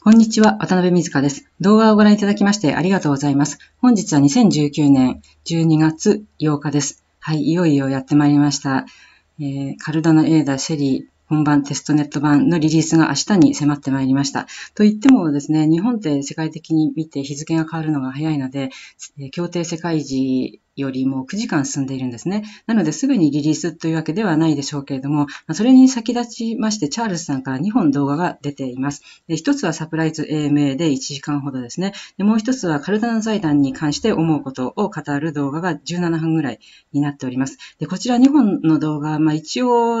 こんにちは、渡辺水香です。動画をご覧いただきましてありがとうございます。本日は2019年12月8日です。はい、いよいよやってまいりました。えー、カルダのエーダ、シェリー、本番テストネット版のリリースが明日に迫ってまいりました。と言ってもですね、日本って世界的に見て日付が変わるのが早いので、協定世界時よりも9時間進んでいるんですね。なので、すぐにリリースというわけではないでしょうけれども、それに先立ちまして、チャールズさんから2本動画が出ています。一つはサプライズ AMA で1時間ほどですね。でもう一つはカルダナ財団に関して思うことを語る動画が17分ぐらいになっております。でこちら2本の動画、まあ、一応、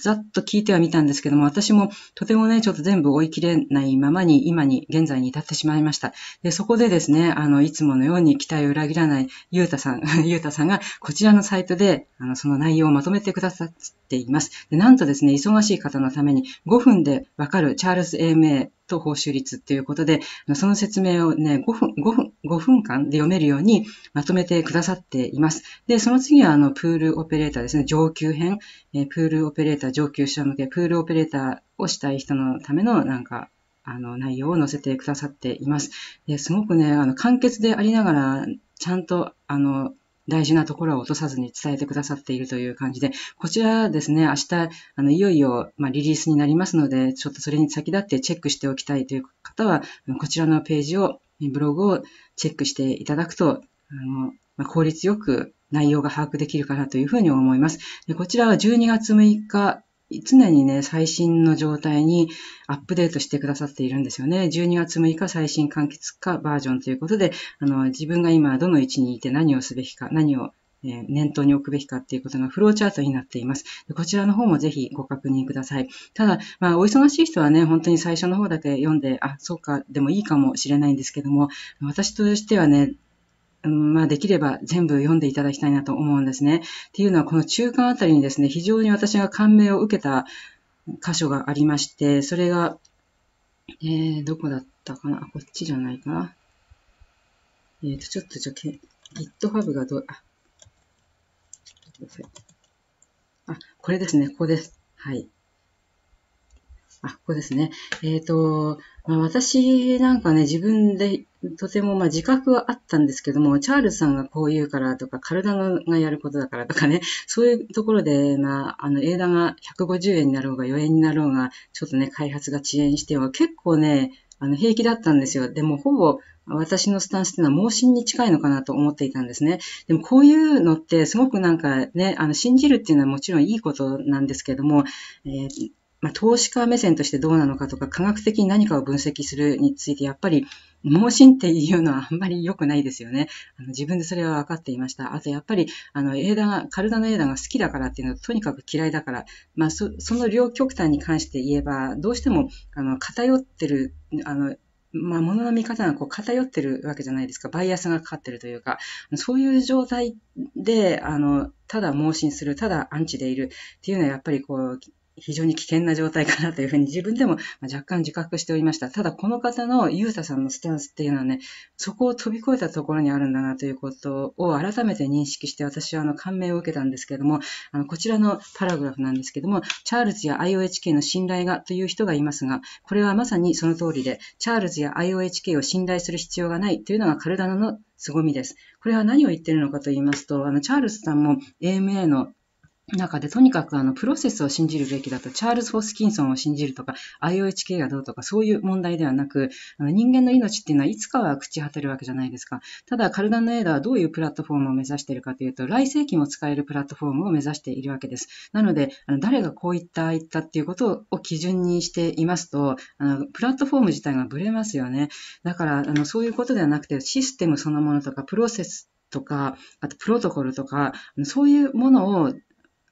ざっと聞いてはみたんですけども、私もとてもね、ちょっと全部追い切れないままに、今に、現在に至ってしまいました。でそこでですね、あの、いつものように期待を裏切らない、ゆうたさんん、ゆうたさんがこちらのサイトで、あの、その内容をまとめてくださっています。で、なんとですね、忙しい方のために5分でわかるチャールズ AMA と報酬率っていうことで、その説明をね、5分、5分、5分間で読めるようにまとめてくださっています。で、その次は、あの、プールオペレーターですね、上級編、えプールオペレーター上級者向け、プールオペレーターをしたい人のための、なんか、あの、内容を載せてくださっています。すごくね、あの、簡潔でありながら、ちゃんと、あの、大事なところは落とさずに伝えてくださっているという感じで、こちらですね、明日、あの、いよいよ、まあ、リリースになりますので、ちょっとそれに先立ってチェックしておきたいという方は、こちらのページを、ブログをチェックしていただくと、あの、まあ、効率よく内容が把握できるかなというふうに思います。でこちらは12月6日常にね、最新の状態にアップデートしてくださっているんですよね。12月6日最新完結化バージョンということで、あの、自分が今どの位置にいて何をすべきか、何をえ念頭に置くべきかっていうことがフローチャートになっています。こちらの方もぜひご確認ください。ただ、まあ、お忙しい人はね、本当に最初の方だけ読んで、あ、そうか、でもいいかもしれないんですけども、私としてはね、うん、まあ、できれば全部読んでいただきたいなと思うんですね。っていうのは、この中間あたりにですね、非常に私が感銘を受けた箇所がありまして、それが、えー、どこだったかなこっちじゃないかな。えっ、ー、と、ちょっとじゃあ、GitHub がどう、あ、あ、これですね、ここです。はい。あ、ここですね。えっ、ー、と、まあ、私なんかね、自分でとてもまあ自覚はあったんですけども、チャールズさんがこう言うからとか、カルダがやることだからとかね、そういうところで、まあ、あの映画が150円になろうが4円になろうが、ちょっとね、開発が遅延しては結構ね、あの平気だったんですよ。でもほぼ私のスタンスっていうのは盲信に近いのかなと思っていたんですね。でもこういうのってすごくなんかね、あの信じるっていうのはもちろんいいことなんですけども、えーまあ、投資家目線としてどうなのかとか、科学的に何かを分析するについて、やっぱり、盲信っていうのはあんまり良くないですよね。あの自分でそれは分かっていました。あとやっぱり、あの、映画が、体の映画が好きだからっていうのはとにかく嫌いだから、まあそ、その両極端に関して言えば、どうしても、あの、偏ってる、あの、まあ、のの見方がこう偏ってるわけじゃないですか。バイアスがかかってるというか、そういう状態で、あの、ただ盲信する、ただアンチでいるっていうのはやっぱりこう、非常に危険な状態かなというふうに自分でも若干自覚しておりました。ただこの方のユータさんのスタンスっていうのはね、そこを飛び越えたところにあるんだなということを改めて認識して私はあの感銘を受けたんですけれども、あのこちらのパラグラフなんですけども、チャールズや IOHK の信頼がという人がいますが、これはまさにその通りで、チャールズや IOHK を信頼する必要がないというのがカルダナの凄みです。これは何を言ってるのかと言いますと、あの、チャールズさんも AMA の中で、とにかくあの、プロセスを信じるべきだと、チャールズ・ホスキンソンを信じるとか、IOHK がどうとか、そういう問題ではなく、あの人間の命っていうのはいつかは朽ち果てるわけじゃないですか。ただ、カルダンのエーダーはどういうプラットフォームを目指しているかというと、来世紀も使えるプラットフォームを目指しているわけです。なので、あの誰がこういった、いったっていうことを基準にしていますと、あのプラットフォーム自体がブレますよね。だから、あのそういうことではなくて、システムそのものとか、プロセスとか、あとプロトコルとか、そういうものを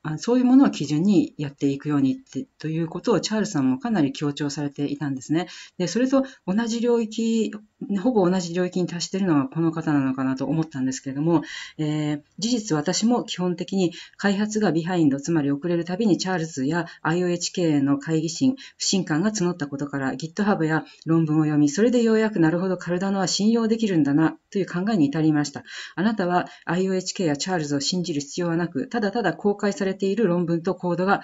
あそういうものを基準にやっていくようにってということをチャールズさんもかなり強調されていたんですね。で、それと同じ領域ほぼ同じ領域に達しているのはこの方なのかなと思ったんですけれども、えー、事実私も基本的に開発がビハインド、つまり遅れるたびにチャールズや IOHK への会議心、不信感が募ったことから GitHub や論文を読み、それでようやくなるほどカルダノは信用できるんだなという考えに至りました。あなたは IOHK やチャールズを信じる必要はなく、ただただ公開されている論文とコードが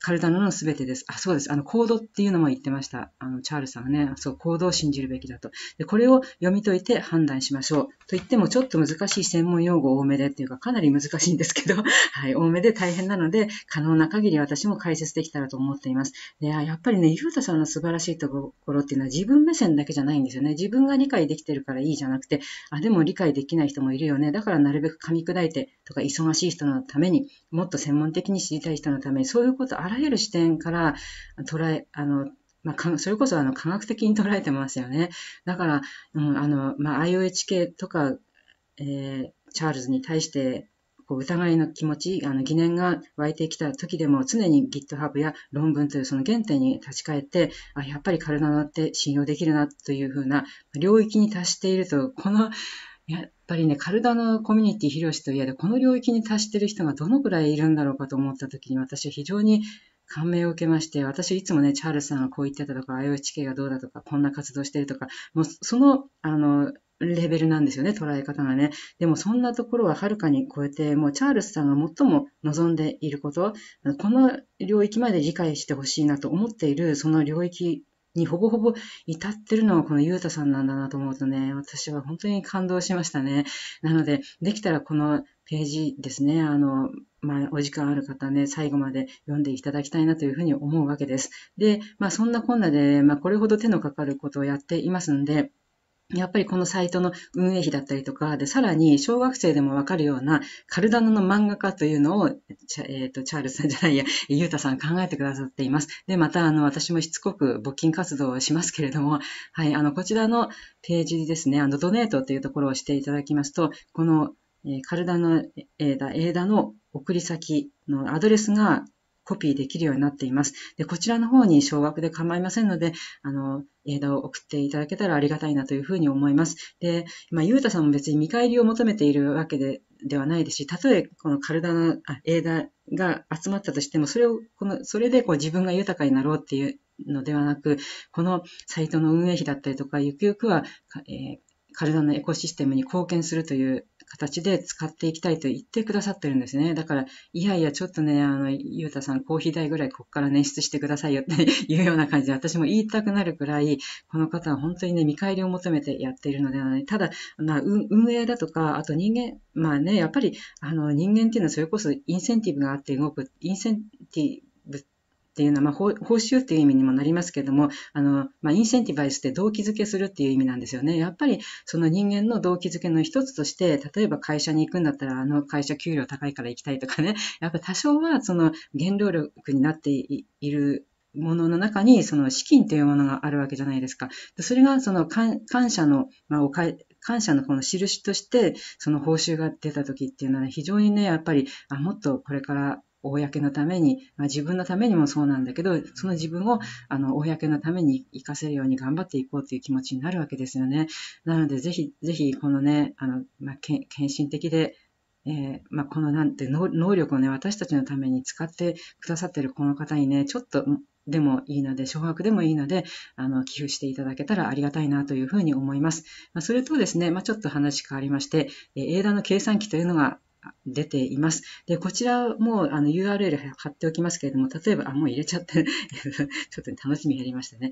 カルノのすべてです。あ、そうです。あの、行動っていうのも言ってました。あの、チャールズさんはね、そう、行動を信じるべきだと。で、これを読み解いて判断しましょう。と言っても、ちょっと難しい専門用語多めでっていうか、かなり難しいんですけど、はい、多めで大変なので、可能な限り私も解説できたらと思っています。で、やっぱりね、ゆうたさんの素晴らしいところっていうのは自分目線だけじゃないんですよね。自分が理解できてるからいいじゃなくて、あ、でも理解できない人もいるよね。だからなるべく噛み砕いてとか、忙しい人のために、もっと専門的に知りたい人のために、そういうことあらゆる視点から捉え、あの、まあ、それこそあの科学的に捉えてますよね。だから、うん、あの、まあ、IOHK とか、えー、チャールズに対してこう疑いの気持ち、あの疑念が湧いてきた時でも常に GitHub や論文というその原点に立ち返って、あやっぱり体のって信用できるなというふうな領域に達していると、このやっぱりね、カルダのコミュニティ広しといえど、この領域に達している人がどのくらいいるんだろうかと思ったときに、私は非常に感銘を受けまして、私いつもね、チャールズさんがこう言ってたとか、IOHK がどうだとか、こんな活動してるとか、もうその、あの、レベルなんですよね、捉え方がね。でもそんなところははるかに超えて、もうチャールズさんが最も望んでいること、この領域まで理解してほしいなと思っている、その領域にほぼほぼ至ってるのはこのゆうたさんなんだなと思うとね、私は本当に感動しましたね。なので、できたらこのページですね、あの、まあ、お時間ある方ね、最後まで読んでいただきたいなというふうに思うわけです。で、まあ、そんなこんなで、まあ、これほど手のかかることをやっていますので、やっぱりこのサイトの運営費だったりとか、で、さらに小学生でもわかるようなカルダノの漫画家というのを、えっ、ー、と、チャールズさんじゃないや、ユータさん考えてくださっています。で、また、あの、私もしつこく募金活動をしますけれども、はい、あの、こちらのページですね、あの、ドネートというところをしていただきますと、この、えー、カルダノ、ええ枝、だの送り先のアドレスがコピーできるようになっています。で、こちらの方に小額で構いませんので、あの、映画を送っていただけたらありがたいなというふうに思います。で、あ、ゆうたさんも別に見返りを求めているわけで、ではないですし、たとえこの体の映画が集まったとしても、それを、この、それでこう自分が豊かになろうっていうのではなく、このサイトの運営費だったりとか、ゆくゆくは、えー、体のエコシステムに貢献するという形で使っていきたいと言ってくださってるんですね。だから、いやいや、ちょっとね、あの、ゆうたさん、コーヒー代ぐらいここから捻出してくださいよって いうような感じで、私も言いたくなるくらい、この方は本当にね、見返りを求めてやっているのではない。ただ、まあ、運営だとか、あと人間、まあね、やっぱり、あの、人間っていうのはそれこそインセンティブがあって動く、インセンティブっていうのは、まあ、報酬っていう意味にもなりますけども、あの、まあ、インセンティバイスって動機づけするっていう意味なんですよね。やっぱり、その人間の動機づけの一つとして、例えば会社に行くんだったら、あの会社給料高いから行きたいとかね、やっぱ多少は、その原動力になっているものの中に、その資金というものがあるわけじゃないですか。それが、その感謝の、まあ、おか感謝のこの印として、その報酬が出た時っていうのは、非常にね、やっぱり、あ、もっとこれから公のために、まあ、自分のためにもそうなんだけど、その自分をあの公のために活かせるように頑張っていこうという気持ちになるわけですよね。なので、ぜひ、ぜひ、このね、あの、まあ、献身的で、えー、まあ、このなんて能力をね、私たちのために使ってくださってるこの方にね、ちょっとでもいいので、小額でもいいので、あの、寄付していただけたらありがたいなというふうに思います。まあ、それとですね、まあ、ちょっと話変わりまして、えー、英断の計算機というのが出ています。で、こちらもあの URL 貼っておきますけれども、例えば、あ、もう入れちゃって、ちょっと楽しみ減りましたね。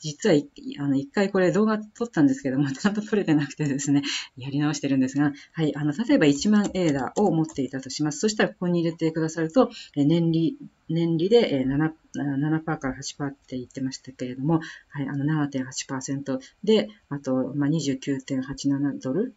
実はあの一回これ動画撮ったんですけども、ちゃんと撮れてなくてですね、やり直してるんですが、はい、あの、例えば1万エーダーを持っていたとします。そしたらここに入れてくださると、年利、年利で 7%, 7から8%って言ってましたけれども、はい、あの7.8%で、あと、まあ、29.87ドル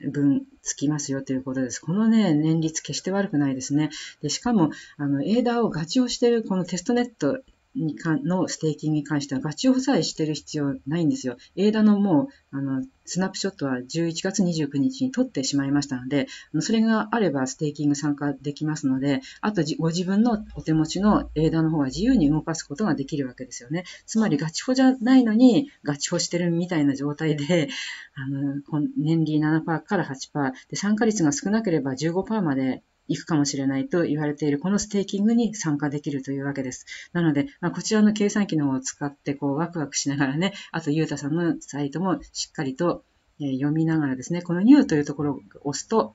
分つきますよということです。このね、年率決して悪くないですね。でしかも、あの、エーダーをガチをしてるこのテストネットにかのステーキングに関しては、ガチオさえしてる必要ないんですよ。映画のもう、あの、スナップショットは11月29日に撮ってしまいましたので、それがあればステーキング参加できますので、あとご自分のお手持ちの映画の方は自由に動かすことができるわけですよね。つまりガチホじゃないのにガチホしてるみたいな状態で、あの、年利7%から8%で、参加率が少なければ15%まで行くかもしれないと言われているこのステーキングに参加できるというわけです。なので、まあ、こちらの計算機の方を使ってこうワクワクしながらね、あとゆうたさんのサイトもしっかりと読みながらですね、この New というところを押すと、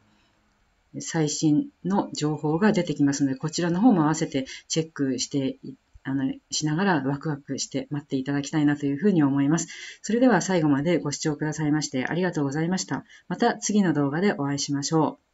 最新の情報が出てきますので、こちらの方も合わせてチェックしてあの、しながらワクワクして待っていただきたいなというふうに思います。それでは最後までご視聴くださいましてありがとうございました。また次の動画でお会いしましょう。